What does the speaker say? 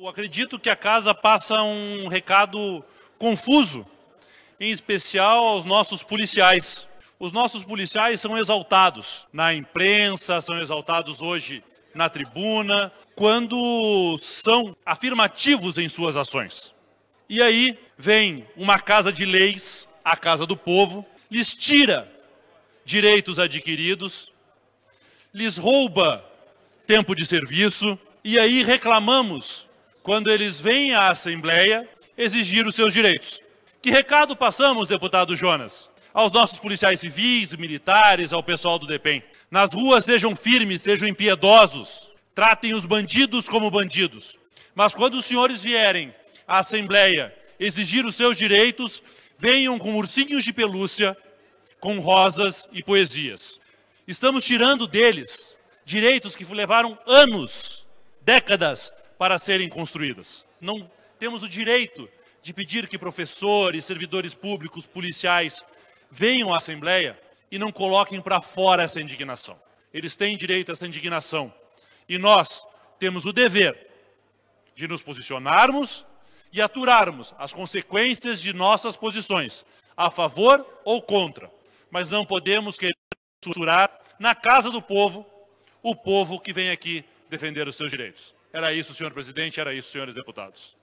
Eu acredito que a casa passa um recado confuso, em especial aos nossos policiais. Os nossos policiais são exaltados na imprensa, são exaltados hoje na tribuna, quando são afirmativos em suas ações. E aí vem uma casa de leis, a casa do povo, lhes tira direitos adquiridos, lhes rouba tempo de serviço, e aí reclamamos quando eles vêm à Assembleia exigir os seus direitos. Que recado passamos, deputado Jonas, aos nossos policiais civis, militares, ao pessoal do DEPEN? Nas ruas sejam firmes, sejam impiedosos, tratem os bandidos como bandidos. Mas quando os senhores vierem à Assembleia exigir os seus direitos, venham com ursinhos de pelúcia, com rosas e poesias. Estamos tirando deles direitos que levaram anos, décadas para serem construídas. Não temos o direito de pedir que professores, servidores públicos, policiais venham à Assembleia e não coloquem para fora essa indignação. Eles têm direito a essa indignação. E nós temos o dever de nos posicionarmos e aturarmos as consequências de nossas posições, a favor ou contra. Mas não podemos querer censurar na casa do povo o povo que vem aqui defender os seus direitos. Era isso, senhor presidente, era isso, senhores deputados.